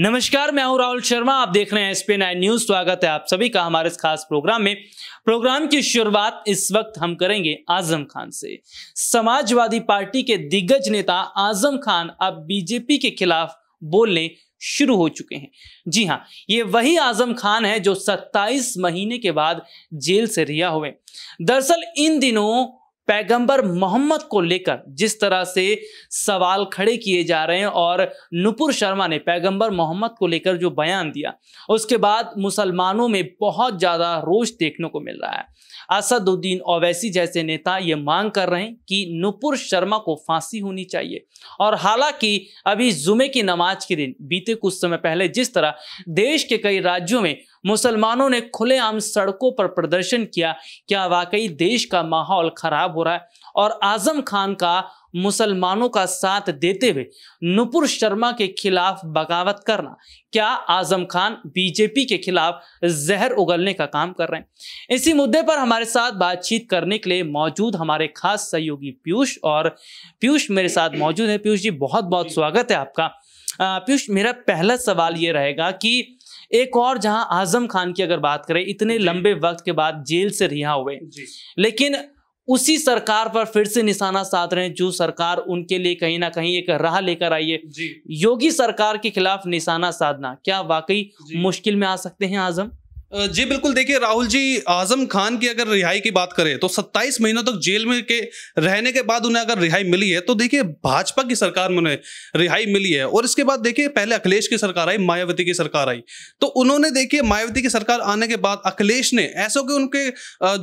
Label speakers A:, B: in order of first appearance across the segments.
A: नमस्कार मैं हूं राहुल शर्मा आप देख रहे हैं एस पी नाइन न्यूज स्वागत है आप सभी का हमारे इस खास प्रोग्राम में प्रोग्राम की शुरुआत इस वक्त हम करेंगे आजम खान से समाजवादी पार्टी के दिग्गज नेता आजम खान अब बीजेपी के खिलाफ बोलने शुरू हो चुके हैं जी हाँ ये वही आजम खान है जो 27 महीने के बाद जेल से रिहा हुए दरअसल इन दिनों पैगंबर मोहम्मद को लेकर जिस तरह से सवाल खड़े किए जा रहे हैं और नुपुर शर्मा ने पैगंबर मोहम्मद को लेकर जो बयान दिया उसके बाद मुसलमानों में बहुत ज़्यादा रोष देखने को मिल रहा है असदुद्दीन ओवैसी जैसे नेता ये मांग कर रहे हैं कि नुपुर शर्मा को फांसी होनी चाहिए और हालांकि अभी जुमे की नमाज के दिन बीते कुछ समय पहले जिस तरह देश के कई राज्यों में मुसलमानों ने खुलेआम सड़कों पर प्रदर्शन किया क्या वाकई देश का माहौल खराब हो रहा है और आजम खान का मुसलमानों का साथ देते हुए नुपुर शर्मा के खिलाफ बगावत करना क्या आजम खान बीजेपी के खिलाफ जहर उगलने का काम कर रहे हैं इसी मुद्दे पर हमारे साथ बातचीत करने के लिए मौजूद हमारे खास सहयोगी पीयूष और पीयूष मेरे साथ मौजूद है पीयूष जी बहुत बहुत स्वागत है आपका पीयूष मेरा पहला सवाल ये रहेगा कि एक और जहां आजम खान की अगर बात करें इतने लंबे वक्त के बाद जेल से रिहा हुए लेकिन उसी सरकार पर फिर से निशाना साध रहे हैं जो सरकार उनके लिए कहीं ना कहीं एक राह लेकर आई है योगी सरकार के खिलाफ निशाना साधना क्या वाकई मुश्किल में आ सकते हैं आजम
B: जी बिल्कुल देखिए राहुल जी आजम खान की अगर रिहाई की बात करें तो 27 महीनों तक जेल में के रहने के बाद उन्हें अगर रिहाई मिली है तो देखिए भाजपा की सरकार में उन्हें रिहाई मिली है और इसके बाद देखिए पहले अखिलेश की सरकार आई मायावती की सरकार आई तो उन्होंने देखिए मायावती की सरकार आने के बाद अखिलेश ने ऐसा कि उनके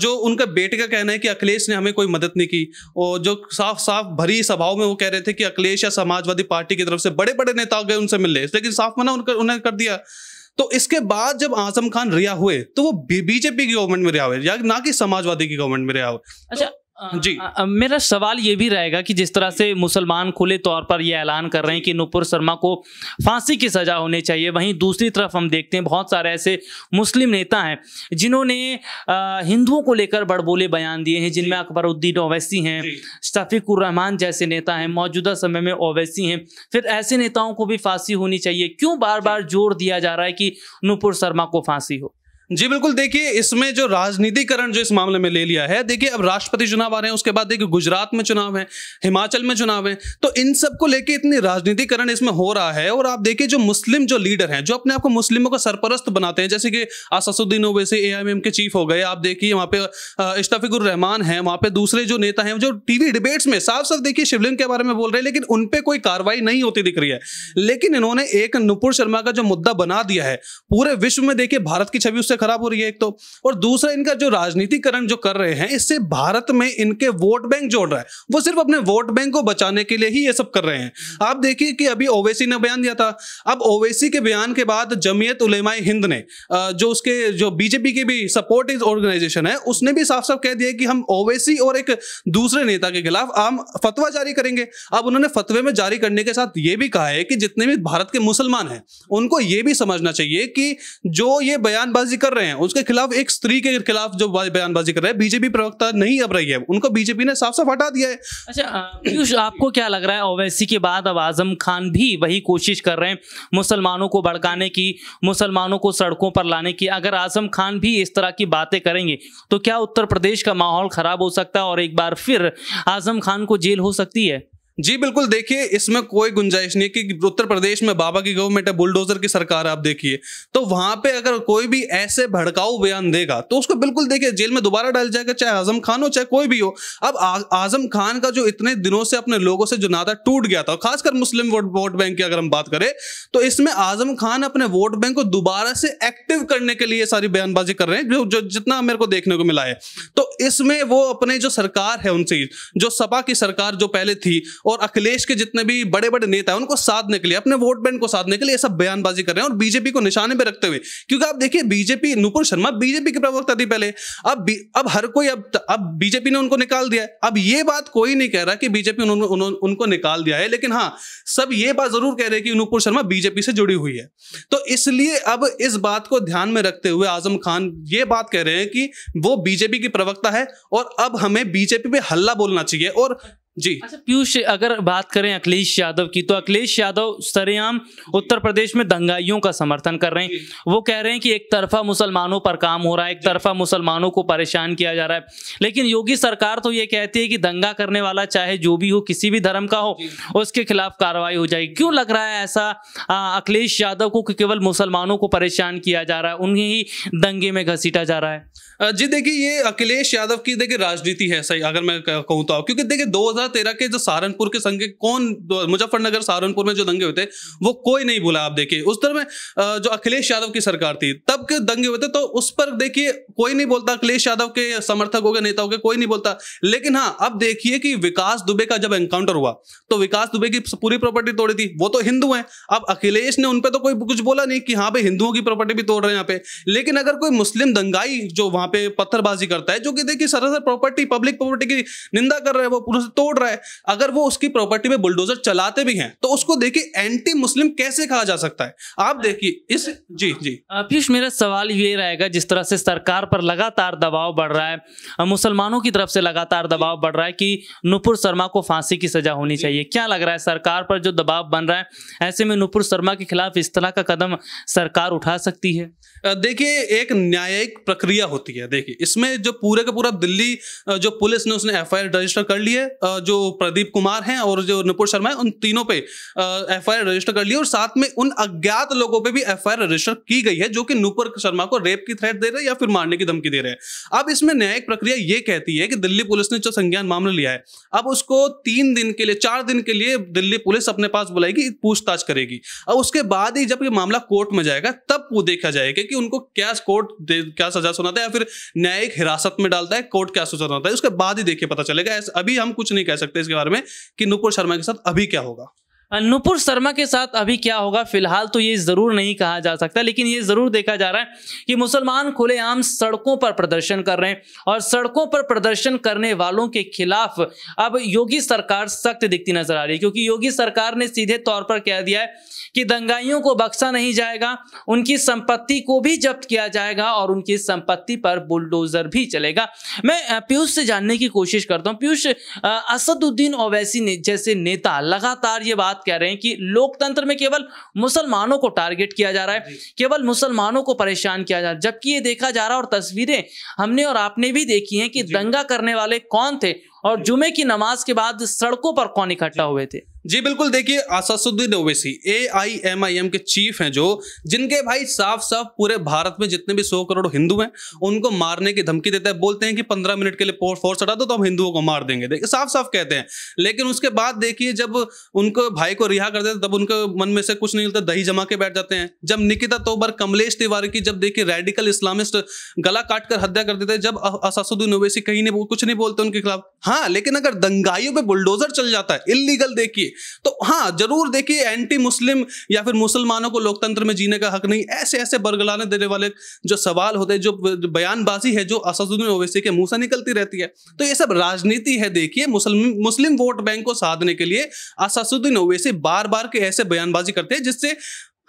B: जो उनका बेटे का कहना है कि अखिलेश ने हमें कोई मदद नहीं की और जो साफ साफ भरी सभाओं में वो कह रहे थे कि अखिलेश या समाजवादी पार्टी की तरफ से बड़े बड़े नेता गए उनसे मिलने लेकिन साफ मना उनका उन्हें कर दिया तो इसके बाद जब आजम खान रिहा हुए तो वो बीजेपी की गवर्नमेंट में रिहा हुए ना कि समाजवादी की गवर्नमेंट में रिहा हुए
A: अच्छा तो, जी आ, आ, मेरा सवाल ये भी रहेगा कि जिस तरह से मुसलमान खुले तौर पर यह ऐलान कर रहे हैं कि नुपुर शर्मा को फांसी की सजा होनी चाहिए वहीं दूसरी तरफ हम देखते हैं बहुत सारे ऐसे मुस्लिम नेता हैं जिन्होंने हिंदुओं को लेकर बड़बोले बयान दिए हैं जिनमें अकबरुद्दीन ओवैसी हैं शफीकुररहमान जैसे नेता हैं मौजूदा समय में ओवैसी हैं फिर ऐसे नेताओं को भी फांसी होनी चाहिए क्यों बार बार जोर दिया जा रहा है कि नुपुर शर्मा को फांसी हो
B: जी बिल्कुल देखिए इसमें जो राजनीतिकरण जो इस मामले में ले लिया है देखिए अब राष्ट्रपति चुनाव आ रहे हैं उसके बाद देखिए गुजरात में चुनाव है हिमाचल में चुनाव है तो इन सब को लेके इतनी राजनीतिकरण इसमें हो रहा है और आप देखिए जो मुस्लिम जो लीडर हैं जो अपने आप को मुस्लिमों का सरपरस्त बनाते हैं जैसे कि असदुद्दीन ओवैसी ए आई के चीफ हो गए आप देखिए वहाँ पे इश्ताफिकुर रहमान है वहाँ पे दूसरे जो नेता हैं जो टीवी डिबेट्स में साफ साफ देखिए शिवलिंग के बारे में बोल रहे हैं लेकिन उन पर कोई कार्रवाई नहीं होती दिख रही है लेकिन इन्होंने एक नुपुर शर्मा का जो मुद्दा बना दिया है पूरे विश्व में देखिए भारत की छवि उससे से खराब हो रही है एक तो और दूसरा इनका जो राजनीतिकरण जो कर रहे हैं इससे भारत में इनके वोट बैंक जोड़ रहा है वो सिर्फ अपने वोट बैंक को बचाने के लिए ही ये सब कर रहे हैं आप देखिए कि अभी ओवैसी ने बयान दिया था अब ओवैसी के बयान के बाद जमीयत उलेमाए हिंद ने जो उसके जो बीजेपी की भी सपोर्टिंग ऑर्गेनाइजेशन है उसने भी साफ साफ कह दिया कि हम ओवैसी और एक दूसरे नेता के खिलाफ आम फतवा जारी करेंगे अब उन्होंने फतवे में जारी करने के साथ ये भी कहा है कि जितने भी भारत के मुसलमान हैं उनको ये भी समझना चाहिए कि जो ये बयानबाजी कर रहे हैं उसके खिलाफ एक स्त्री के खिलाफ जो बयानबाजी कर रहे हैं बीजेपी प्रवक्ता नहीं अब रही है उनको बीजेपी ने साफ साफ हटा दिया है
A: अच्छा आपको क्या लग रहा है ओवैसी के बाद अब आजम खान भी वही कोशिश कर रहे हैं मुसलमानों को भड़काने की मुसलमानों को सड़कों पर लाने की अगर आजम खान भी इस तरह की बातें करेंगे तो क्या उत्तर प्रदेश का माहौल खराब हो सकता है और एक बार फिर आजम खान को जेल हो सकती है
B: जी बिल्कुल देखिए इसमें कोई गुंजाइश नहीं है कि उत्तर प्रदेश में बाबा की गवर्नमेंट है बुलडोजर की सरकार आप देखिए तो वहां पे अगर कोई भी ऐसे भड़काऊ बयान देगा तो उसको बिल्कुल देखिए जेल में दोबारा डाल जाएगा चाहे आजम खान हो चाहे कोई भी हो अब आ, आजम खान का जो इतने दिनों से अपने लोगों से जो नाता टूट गया था खासकर मुस्लिम वोट वोट बैंक की अगर हम बात करें तो इसमें आजम खान अपने वोट बैंक को दोबारा से एक्टिव करने के लिए सारी बयानबाजी कर रहे हैं जो, जो जितना मेरे को देखने को मिला है तो इसमें वो अपने जो सरकार है उनसे जो सपा की सरकार जो पहले थी और अखिलेश के जितने भी बड़े बड़े नेता है उनको साधने के लिए अपने वोट बैंक को साधने के लिए सब बयानबाजी कर रहे हैं और बीजेपी को निशाने पर रखते हुए क्योंकि आप देखिए बीजेपी नुपुर शर्मा बीजेपी की प्रवक्ता थी पहले अब अब हर कोई अब अब बीजेपी ने उनको निकाल दिया अब ये बात कोई नहीं कह रहा कि बीजेपी उनको निकाल दिया है लेकिन हाँ सब ये बात जरूर कह रहे हैं कि नुपुर शर्मा बीजेपी से जुड़ी हुई है तो इसलिए अब इस बात को ध्यान में रखते हुए आजम खान ये बात कह रहे हैं कि वो बीजेपी की प्रवक्ता है और अब हमें बीजेपी पे हल्ला बोलना चाहिए और जी अच्छा पीयूष अगर बात करें अखिलेश यादव की
A: तो अखिलेश यादव सरेआम उत्तर प्रदेश में दंगाइयों का समर्थन कर रहे हैं वो कह रहे हैं कि एक तरफा मुसलमानों पर काम हो रहा है एक तरफा मुसलमानों को परेशान किया जा रहा है लेकिन योगी सरकार तो ये कहती है कि दंगा करने वाला चाहे जो भी हो किसी भी धर्म का हो उसके खिलाफ कार्रवाई हो जाएगी क्यों लग रहा है ऐसा अखिलेश यादव को केवल मुसलमानों को परेशान किया जा रहा है उन्हें ही दंगे में घसीटा जा रहा है
B: जी देखिए ये अखिलेश यादव की देखिए राजनीति है सही अगर मैं कहूँ तो क्योंकि देखिए दो तेरह के जो सहारनपुर के संगे कौन मुजफ्फरनगर सहारनपुर में जो दंगे हुए थे वो कोई नहीं भूला आप देखिए उस तरह में जो अखिलेश यादव की सरकार थी तब के दंगे हुए थे तो उस पर देखिए कोई नहीं बोलता अखिलेश यादव के समर्थक हो गए नेता हो गए कोई नहीं बोलता लेकिन हाँ अब देखिए कि विकास दुबे का जब एनकाउंटर हुआ तो विकास दुबे की पूरी प्रॉपर्टी तोड़ी थी वो तो हिंदू है अब अखिलेश ने उनपे तो कोई कुछ बोला नहीं कि हाँ भाई हिंदुओं की प्रॉपर्टी भी तोड़ रहे हैं यहाँ पे लेकिन अगर कोई मुस्लिम दंगाई जो वहां पे पत्थरबाजी करता है जो कि देखिए सरासर प्रॉपर्टी पब्लिक प्रॉपर्टी की निंदा कर रहे हैं वो तोड़ तोड़ रहा है अगर वो उसकी प्रॉपर्टी में बुलडोजर चलाते भी हैं तो उसको देखिए एंटी मुस्लिम कैसे कहा जा सकता है आप देखिए इस जी जी पीयूष
A: मेरा सवाल ये रहेगा जिस तरह से सरकार पर लगातार दबाव बढ़ रहा है मुसलमानों की तरफ से लगातार दबाव बढ़ रहा है कि नुपुर शर्मा को फांसी की सजा होनी चाहिए क्या लग रहा है सरकार पर जो दबाव बन रहा है ऐसे में नुपुर शर्मा के खिलाफ इस तरह का कदम सरकार उठा सकती है
B: देखिए एक न्यायिक प्रक्रिया होती है देखिए इसमें जो पूरे का पूरा दिल्ली जो पुलिस ने उसने एफ रजिस्टर कर ली जो प्रदीप कुमार हैं और जो नुपुर शर्मा है उन तीनों पे एफ रजिस्टर कर ली और साथ में उन अज्ञात लोगों पे भी एफ रजिस्टर की गई है जो कि नुपुर शर्मा को रेप की थ्रेट दे रहे हैं या फिर मारने की धमकी दे रहे हैं अब इसमें न्यायिक प्रक्रिया ये कहती है कि दिल्ली पुलिस ने जो संज्ञान मामला लिया है अब उसको तीन दिन के लिए चार दिन के लिए दिल्ली पुलिस अपने पास बुलाएगी पूछताछ करेगी अब उसके बाद ही जब ये मामला कोर्ट में जाएगा तब वो देखा जाएगा कि उनको क्या कोर्ट क्या सजा सुनाता है या फिर न्यायिक हिरासत में डालता है कोर्ट क्या सजा सुनाता है उसके बाद ही देखिए पता चलेगा अभी हम कुछ नहीं कह कह सकते हैं इसके बारे में कि नुपुर शर्मा के साथ अभी क्या होगा
A: अनुपुर शर्मा के साथ अभी क्या होगा फिलहाल तो ये जरूर नहीं कहा जा सकता लेकिन ये जरूर देखा जा रहा है कि मुसलमान खुलेआम सड़कों पर प्रदर्शन कर रहे हैं और सड़कों पर प्रदर्शन करने वालों के खिलाफ अब योगी सरकार सख्त दिखती नजर आ रही है क्योंकि योगी सरकार ने सीधे तौर पर कह दिया है कि दंगाइयों को बख्शा नहीं जाएगा उनकी संपत्ति को भी जब्त किया जाएगा और उनकी संपत्ति पर बुलडोजर भी चलेगा मैं पीयूष से जानने की कोशिश करता हूँ पीयूष असदुद्दीन ओवैसी ने जैसे नेता लगातार ये बात कह रहे हैं कि लोकतंत्र में केवल मुसलमानों को टारगेट किया जा रहा है केवल मुसलमानों को परेशान किया जा रहा है जबकि ये देखा जा रहा है और तस्वीरें हमने और आपने भी देखी हैं कि दंगा करने वाले कौन थे और जुमे की नमाज के बाद सड़कों पर कौन इकट्ठा हुए थे
B: जी बिल्कुल देखिए Asaduddin Owaisi A I M I M के चीफ हैं जो जिनके भाई साफ साफ पूरे भारत में जितने भी सौ करोड़ हिंदू हैं उनको मारने की धमकी देता है बोलते हैं कि पंद्रह मिनट के लिए फोर्स हटा दो तो हम हिंदुओं को मार देंगे देखिए साफ साफ कहते हैं लेकिन उसके बाद देखिए जब उनको भाई को रिहा कर देते तब उनके मन में से कुछ नहीं मिलता दही जमा के बैठ जाते हैं जब निकिता तोबर कमलेश तिवारी की जब देखिए रेडिकल इस्लामिस्ट गला काट कर हत्या कर देते हैं जब असदुद्दीन ओवैसी कहीं नहीं कुछ नहीं बोलते उनके खिलाफ हाँ हाँ लेकिन अगर दंगाइयों पे बुलडोजर चल जाता है इलीगल देखिए तो हाँ जरूर देखिए एंटी मुस्लिम या फिर मुसलमानों को लोकतंत्र में जीने का हक नहीं ऐसे ऐसे बरगलाने देने वाले जो सवाल होते हैं जो बयानबाजी है जो असदुद्दीन ओवैसी के मुंह से निकलती रहती है तो ये सब राजनीति है देखिए मुस्लिम मुस्लिम वोट बैंक को साधने के लिए असदुद्दीन ओवैसी बार बार के ऐसे बयानबाजी करते हैं जिससे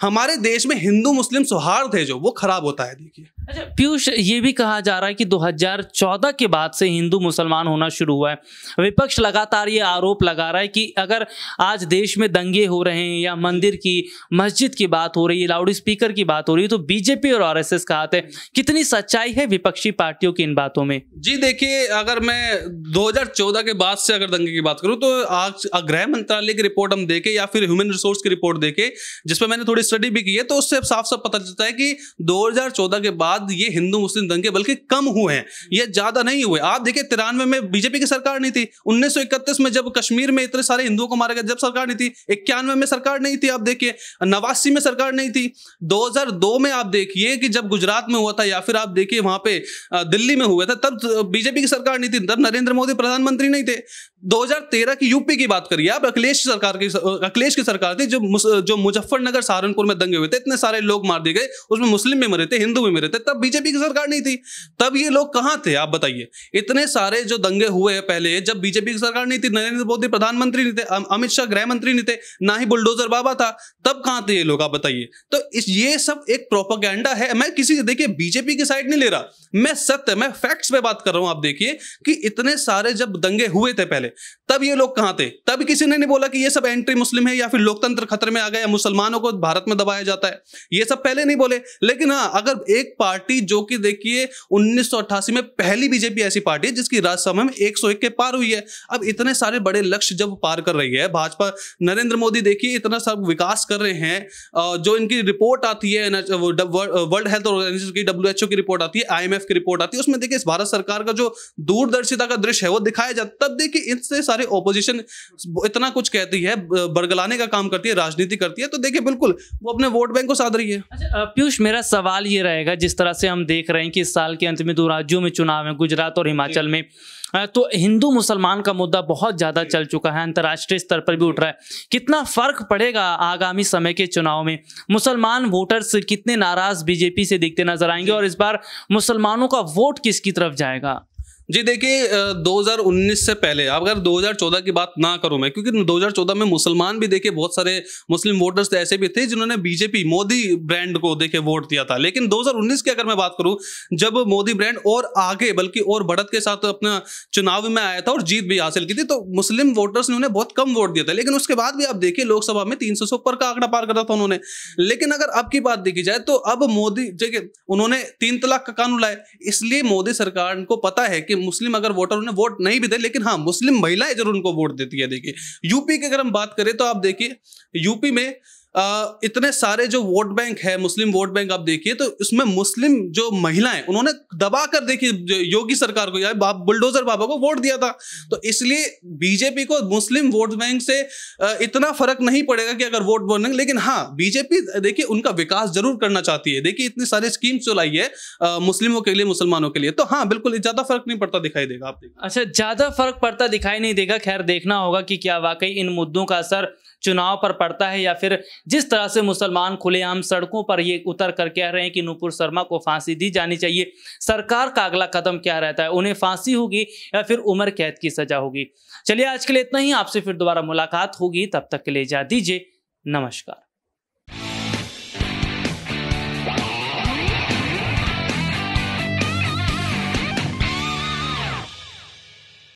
B: हमारे देश में हिंदू मुस्लिम सौहार्द है जो वो खराब होता है देखिए
A: अच्छा पीयूष ये भी कहा जा रहा है कि 2014 के बाद से हिंदू मुसलमान होना शुरू हुआ है विपक्ष लगातार ये आरोप लगा रहा है कि अगर आज देश में दंगे हो रहे हैं या मंदिर की मस्जिद की बात हो रही है लाउड स्पीकर की बात हो रही है तो बीजेपी और आर का हाथ है कितनी सच्चाई है विपक्षी पार्टियों की इन बातों में
B: जी देखिए अगर मैं दो के बाद से अगर दंगे की बात करूँ तो आज गृह मंत्रालय की रिपोर्ट हम देखें या फिर ह्यूमन रिसोर्स की रिपोर्ट देखें जिसमें मैंने थोड़ी स्टडी भी की है तो उससे साफ साफ पता चलता है कि 2014 के बाद ये हिंदू मुस्लिम दंगे बल्कि कम हुए हैं ये ज्यादा नहीं हुए आप देखिए तिरानवे में बीजेपी की सरकार नहीं थी उन्नीस में जब कश्मीर में इतने सारे हिंदुओं को मारा गया जब सरकार नहीं थी इक्यानवे में सरकार नहीं थी आप देखिए नवासी में सरकार नहीं थी दो में आप देखिए कि जब गुजरात में हुआ था या फिर आप देखिए वहां पे दिल्ली में हुआ था तब बीजेपी की सरकार नहीं थी तब नरेंद्र मोदी प्रधानमंत्री नहीं थे 2013 की यूपी की बात करिए आप अखिलेश सरकार की अखिलेश की सरकार थी जो जो मुजफ्फरनगर सहारनपुर में दंगे हुए थे इतने सारे लोग मार दिए गए उसमें मुस्लिम भी मरे थे हिंदू भी मरे थे तब बीजेपी की सरकार नहीं थी तब ये लोग कहाँ थे आप बताइए इतने सारे जो दंगे हुए हैं पहले जब बीजेपी की सरकार नहीं थी नरेंद्र मोदी प्रधानमंत्री नहीं थे अमित शाह गृह मंत्री नहीं थे ना ही बुलडोजर बाबा था तब कहाँ थे ये लोग आप बताइए तो ये सब एक प्रोपोगेंडा है मैं किसी देखिए बीजेपी की साइड नहीं ले रहा मैं सत्य मैं फैक्ट्स पे बात कर रहा हूं आप देखिए कि इतने सारे जब दंगे हुए थे पहले तब ये लोग कहाँ थे तब किसी ने नहीं बोला कि ये सब एंट्री मुस्लिम है या फिर लोकतंत्र खतरे में आ गया मुसलमानों को भारत में दबाया जाता है ये सब पहले नहीं बोले लेकिन हाँ अगर एक पार्टी जो कि देखिए उन्नीस में पहली बीजेपी ऐसी पार्टी है जिसकी राज्यसभा में एक के पार हुई है अब इतने सारे बड़े लक्ष्य जब पार कर रही है भाजपा नरेंद्र मोदी देखिए इतना सब विकास कर रहे हैं जो इनकी रिपोर्ट आती है वर्ल्ड हेल्थ ऑर्गेनाइजेशन की डब्ल्यू की रिपोर्ट आती है आई की रिपोर्ट आती है उसमें देखिए भारत सरकार का जो दूरदर्शिता का दृश्य है वो दिखाया जाता तब देखिए इतने सारे ओपोजिशन इतना कुछ कहती है बरगलाने का काम करती है राजनीति करती है तो देखिए बिल्कुल वो अपने वोट बैंक को साध रही है अच्छा
A: पीयूष मेरा सवाल ये रहेगा जिस तरह से हम देख रहे हैं कि इस साल के अंत में दो राज्यों में चुनाव है गुजरात और हिमाचल में तो हिंदू मुसलमान का मुद्दा बहुत ज़्यादा चल चुका है अंतर्राष्ट्रीय स्तर पर भी उठ रहा है कितना फर्क पड़ेगा आगामी समय के चुनाव में मुसलमान वोटर्स कितने नाराज बीजेपी से दिखते नजर आएंगे और इस बार मुसलमानों का वोट किसकी तरफ जाएगा
B: जी देखिए 2019 से पहले अगर 2014 की बात ना करूं मैं क्योंकि 2014 में मुसलमान भी देखे बहुत सारे मुस्लिम वोटर्स तो ऐसे भी थे जिन्होंने बीजेपी मोदी ब्रांड को देखे वोट दिया था लेकिन 2019 की अगर मैं बात करूं जब मोदी ब्रांड और आगे बल्कि और बढ़त के साथ अपना चुनाव में आया था और जीत भी हासिल की थी तो मुस्लिम वोटर्स ने उन्हें बहुत कम वोट दिया था लेकिन उसके बाद भी आप देखिए लोकसभा में तीन से ऊपर का आंकड़ा पार करा था उन्होंने लेकिन अगर अब की बात देखी जाए तो अब मोदी देखिए उन्होंने तीन तलाक का कानून लाया इसलिए मोदी सरकार को पता है कि देखिए मुस्लिम अगर वोटर उन्हें वोट नहीं भी दे लेकिन हाँ मुस्लिम महिलाएं जरूर उनको वोट देती है देखिए यूपी की अगर हम बात करें तो आप देखिए यूपी में इतने सारे जो वोट बैंक है मुस्लिम वोट बैंक आप देखिए तो उसमें मुस्लिम जो महिलाएं उन्होंने दबा कर देखी योगी सरकार को या बुलडोजर बाबा को वोट दिया था तो इसलिए बीजेपी को मुस्लिम वोट बैंक से इतना फर्क नहीं पड़ेगा कि अगर वोट बोलने लेकिन हाँ बीजेपी देखिए उनका विकास जरूर करना चाहती है देखिए इतनी सारी स्कीम्स चलाई है मुस्लिमों के लिए मुसलमानों के लिए तो हाँ बिल्कुल ज्यादा फर्क नहीं पड़ता दिखाई देगा आप अच्छा ज्यादा
A: फर्क पड़ता दिखाई नहीं देगा खैर देखना होगा कि क्या वाकई इन मुद्दों का असर चुनाव पर पड़ता है या फिर जिस तरह से मुसलमान खुलेआम सड़कों पर ये उतर कर कह रहे हैं कि नूपुर शर्मा को फांसी दी जानी चाहिए सरकार का अगला कदम क्या रहता है उन्हें फांसी होगी या फिर उम्र कैद की सजा होगी चलिए आज के लिए इतना ही आपसे फिर दोबारा मुलाकात होगी तब तक के लिए जा दीजिए नमस्कार